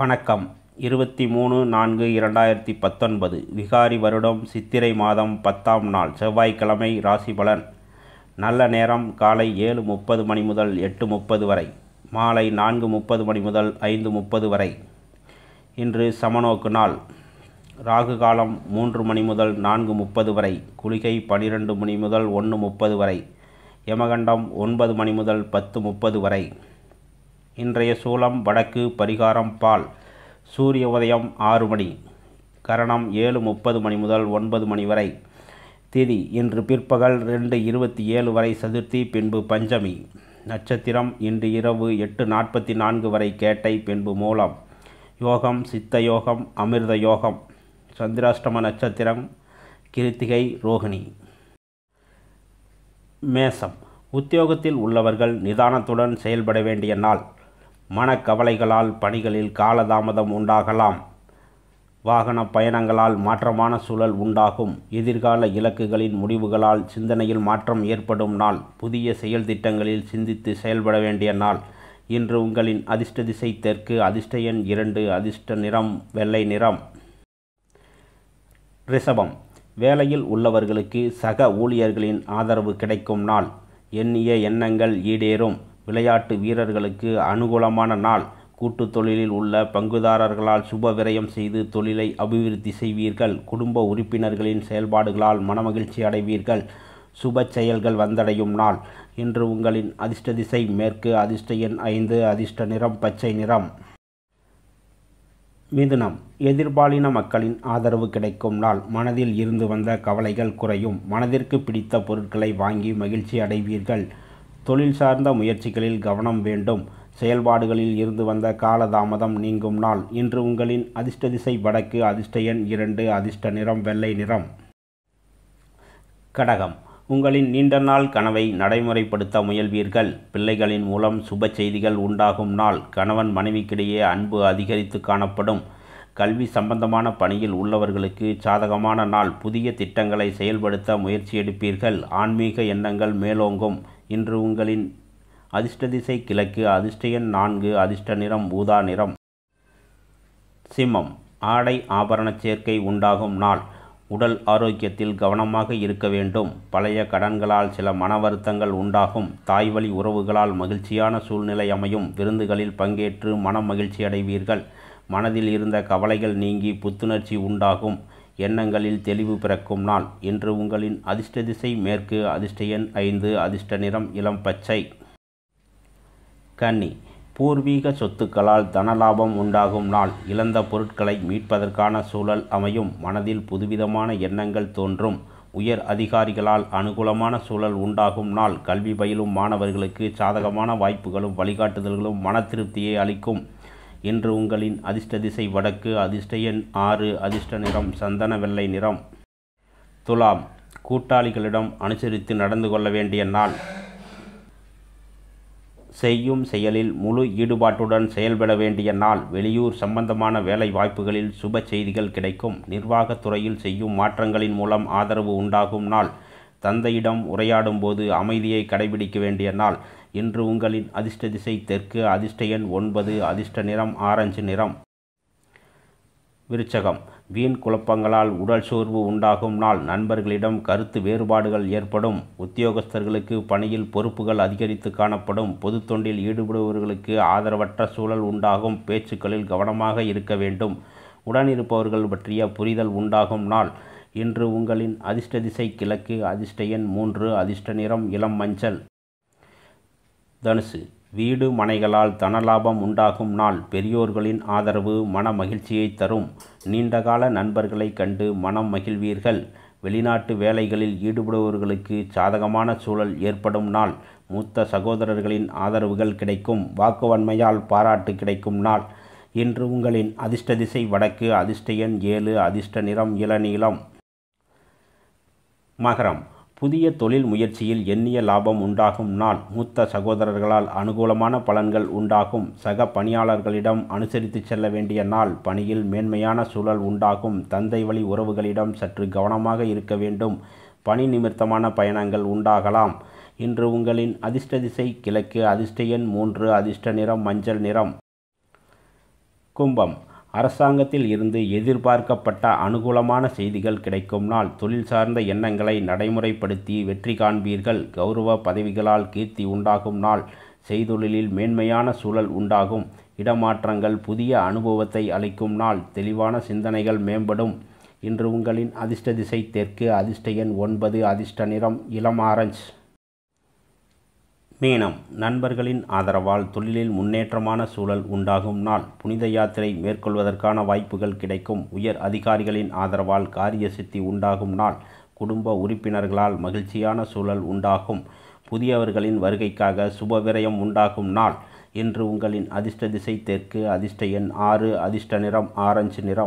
வணக்கம் இருபத்தி மூணு நான்கு இரண்டாயிரத்தி பத்தொன்பது விகாரி வருடம் சித்திரை மாதம் பத்தாம் நாள் செவ்வாய்க்கிழமை ராசி பலன் நல்ல நேரம் காலை ஏழு முப்பது மணி முதல் எட்டு முப்பது வரை மாலை நான்கு முப்பது மணி முதல் ஐந்து முப்பது வரை இன்று சமநோக்கு நாள் ராகு காலம் மூன்று மணி முதல் நான்கு முப்பது வரை குளிகை பனிரெண்டு மணி முதல் ஒன்று முப்பது வரை யமகண்டம் ஒன்பது மணி முதல் பத்து முப்பது வரை இன்றைய சூலம் வடக்கு பரிகாரம் பால் சூரிய உதயம் ஆறு மணி கரணம் ஏழு முப்பது மணி முதல் ஒன்பது மணி வரை திதி இன்று பிற்பகல் ரெண்டு இருபத்தி ஏழு வரை சதுர்த்தி பின்பு பஞ்சமி நட்சத்திரம் இன்று இரவு எட்டு நாற்பத்தி நான்கு வரை கேட்டை பின்பு மூலம் யோகம் சித்த யோகம் அமிர்த யோகம் சந்திராஷ்டம நட்சத்திரம் கிருத்திகை ரோகிணி மேசம் உத்தியோகத்தில் உள்ளவர்கள் நிதானத்துடன் செயல்பட வேண்டிய நாள் மனக்கவலைகளால் பணிகளில் காலதாமதம் உண்டாகலாம் வாகன பயணங்களால் மாற்றமான சூழல் உண்டாகும் எதிர்கால இலக்குகளின் முடிவுகளால் சிந்தனையில் மாற்றம் ஏற்படும் நாள் புதிய செயல் திட்டங்களில் சிந்தித்து செயல்பட வேண்டிய நாள் இன்று உங்களின் அதிர்ஷ்ட திசை தெற்கு அதிர்ஷ்ட எண் இரண்டு அதிர்ஷ்ட நிறம் வெள்ளை நிறம் ரிஷபம் வேலையில் உள்ளவர்களுக்கு சக ஊழியர்களின் ஆதரவு கிடைக்கும் நாள் எண்ணிய எண்ணங்கள் ஈடேறும் விளையாட்டு வீரர்களுக்கு அனுகூலமான நாள் கூட்டு தொழிலில் உள்ள பங்குதாரர்களால் சுப விரயம் செய்து தொழிலை அபிவிருத்தி செய்வீர்கள் குடும்ப உறுப்பினர்களின் செயல்பாடுகளால் மனமகிழ்ச்சி அடைவீர்கள் சுப செயல்கள் வந்தடையும் நாள் இன்று உங்களின் அதிர்ஷ்ட திசை மேற்கு அதிர்ஷ்ட எண் ஐந்து அதிர்ஷ்ட நிறம் பச்சை நிறம் மிதுனம் எதிர்பாலின மக்களின் ஆதரவு கிடைக்கும் நாள் மனதில் இருந்து வந்த கவலைகள் குறையும் மனதிற்கு பிடித்த பொருட்களை வாங்கி மகிழ்ச்சி அடைவீர்கள் தொழில் சார்ந்த முயற்சிகளில் கவனம் வேண்டும் செயல்பாடுகளில் இருந்து வந்த காலதாமதம் நீங்கும் நாள் இன்று உங்களின் அதிர்ஷ்ட திசை வடக்கு அதிர்ஷ்ட எண் இரண்டு அதிர்ஷ்ட நிறம் வெள்ளை நிறம் கடகம் உங்களின் நீண்ட நாள் கனவை நடைமுறைப்படுத்த முயல்வீர்கள் பிள்ளைகளின் மூலம் சுப செய்திகள் உண்டாகும் நாள் கணவன் மனைவிக்கிடையே அன்பு அதிகரித்து காணப்படும் கல்வி சம்பந்தமான பணியில் உள்ளவர்களுக்கு சாதகமான நாள் புதிய திட்டங்களை செயல்படுத்த முயற்சி எடுப்பீர்கள் ஆன்மீக எண்ணங்கள் மேலோங்கும் இன்று உங்களின் அதிர்ஷ்ட திசை கிழக்கு அதிர்ஷ்ட எண் நான்கு அதிர்ஷ்ட நிறம் ஊதா நிறம் சிம்மம் ஆடை ஆபரண சேர்க்கை உண்டாகும் நாள் உடல் ஆரோக்கியத்தில் கவனமாக இருக்க வேண்டும் பழைய கடன்களால் சில மன வருத்தங்கள் உண்டாகும் தாய் வழி உறவுகளால் மகிழ்ச்சியான சூழ்நிலை அமையும் விருந்துகளில் பங்கேற்று மன மகிழ்ச்சி அடைவீர்கள் மனதில் இருந்த கவலைகள் நீங்கி புத்துணர்ச்சி உண்டாகும் எண்ணங்களில் தெளிவு பிறக்கும் நாள் இன்று உங்களின் அதிர்ஷ்ட திசை மேற்கு அதிர்ஷ்ட எண் ஐந்து அதிர்ஷ்ட நிறம் இளம் பச்சை கன்னி பூர்வீக சொத்துக்களால் தனலாபம் உண்டாகும் நாள் இழந்த பொருட்களை மீட்பதற்கான சூழல் அமையும் மனதில் புதுவிதமான எண்ணங்கள் தோன்றும் உயர் அதிகாரிகளால் அனுகூலமான சூழல் உண்டாகும் நாள் கல்வி பயிலும் மாணவர்களுக்கு சாதகமான வாய்ப்புகளும் வழிகாட்டுதல்களும் மன திருப்தியை அளிக்கும் இன்று உங்களின் அதிர்ஷ்ட திசை வடக்கு அதிர்ஷ்ட எண் ஆறு அதிர்ஷ்ட நிறம் சந்தன வெள்ளை நிறம் துலாம் கூட்டாளிகளிடம் அனுசரித்து நடந்து கொள்ள வேண்டிய நாள் செய்யும் செயலில் முழு ஈடுபாட்டுடன் செயல்பட வேண்டிய நாள் வெளியூர் சம்பந்தமான வேலை வாய்ப்புகளில் சுப செய்திகள் கிடைக்கும் நிர்வாகத்துறையில் செய்யும் மாற்றங்களின் மூலம் ஆதரவு உண்டாகும் நாள் தந்தையிடம் உரையாடும் போது அமைதியை கடைபிடிக்க வேண்டிய நாள் இன்று உங்களின் அதிர்ஷ்ட திசை தெற்கு அதிர்ஷ்ட எண் ஒன்பது அதிர்ஷ்ட நிறம் ஆரஞ்சு நிறம் விருச்சகம் வீண் குழப்பங்களால் உடல் சோர்வு உண்டாகும் நாள் நண்பர்களிடம் கருத்து வேறுபாடுகள் ஏற்படும் உத்தியோகஸ்தர்களுக்கு பணியில் பொறுப்புகள் அதிகரித்து காணப்படும் பொது தொண்டில் ஈடுபடுபவர்களுக்கு ஆதரவற்ற சூழல் உண்டாகும் பேச்சுக்களில் கவனமாக இருக்க வேண்டும் உடனிருப்பவர்கள் பற்றிய புரிதல் உண்டாகும் நாள் இன்று உங்களின் அதிர்ஷ்ட திசை கிழக்கு அதிர்ஷ்ட எண் மூன்று அதிர்ஷ்ட நிறம் இளம் மஞ்சள் தனுசு வீடு மனைகளால் தனலாபம் உண்டாகும் நாள் பெரியோர்களின் ஆதரவு மன மகிழ்ச்சியை தரும் நீண்டகால நண்பர்களை கண்டு மனம் மகிழ்வீர்கள் வெளிநாட்டு வேலைகளில் ஈடுபடுபவர்களுக்கு சாதகமான சூழல் ஏற்படும் நாள் மூத்த சகோதரர்களின் ஆதரவுகள் கிடைக்கும் வாக்குவன்மையால் பாராட்டு கிடைக்கும் நாள் இன்று உங்களின் அதிர்ஷ்ட திசை வடக்கு அதிர்ஷ்ட எண் ஏழு அதிர்ஷ்ட நிறம் இளநீளம் மகரம் புதிய தொழில் முயற்சியில் எண்ணிய லாபம் உண்டாகும் நாள் மூத்த சகோதரர்களால் அனுகூலமான பலன்கள் உண்டாகும் சக பணியாளர்களிடம் அனுசரித்து செல்ல வேண்டிய நாள் பணியில் மேன்மையான சூழல் உண்டாகும் தந்தை வழி உறவுகளிடம் சற்று கவனமாக இருக்க வேண்டும் பணி நிமித்தமான பயணங்கள் உண்டாகலாம் இன்று உங்களின் அதிர்ஷ்ட திசை கிழக்கு அதிர்ஷ்ட எண் மூன்று அதிர்ஷ்ட நிறம் மஞ்சள் நிறம் கும்பம் அரசாங்கத்தில் இருந்து எதிர்பார்க்கப்பட்ட அனுகூலமான செய்திகள் கிடைக்கும் நாள் தொழில் சார்ந்த எண்ணங்களை நடைமுறைப்படுத்தி வெற்றி காண்பீர்கள் கௌரவ பதவிகளால் கீர்த்தி உண்டாகும் நாள் செய்தொழிலில் மேன்மையான சூழல் உண்டாகும் இடமாற்றங்கள் புதிய அனுபவத்தை அளிக்கும் நாள் தெளிவான சிந்தனைகள் மேம்படும் இன்று உங்களின் அதிர்ஷ்ட திசை தெற்கு அதிர்ஷ்ட எண் ஒன்பது அதிர்ஷ்ட நிறம் இளம் ஆரஞ்சு மீனம் நண்பர்களின் ஆதரவால் தொழிலில் முன்னேற்றமான சூழல் உண்டாகும் நாள் புனித யாத்திரை மேற்கொள்வதற்கான வாய்ப்புகள் கிடைக்கும் உயர் அதிகாரிகளின் ஆதரவால் காரிய சித்தி உண்டாகும் நாள் குடும்ப உறுப்பினர்களால் மகிழ்ச்சியான சூழல் உண்டாகும் புதியவர்களின் வருகைக்காக சுபவிரயம் உண்டாகும் நாள் இன்று உங்களின் அதிர்ஷ்ட திசை தெற்கு அதிர்ஷ்ட எண் ஆறு அதிர்ஷ்ட நிறம் ஆரஞ்சு நிறம்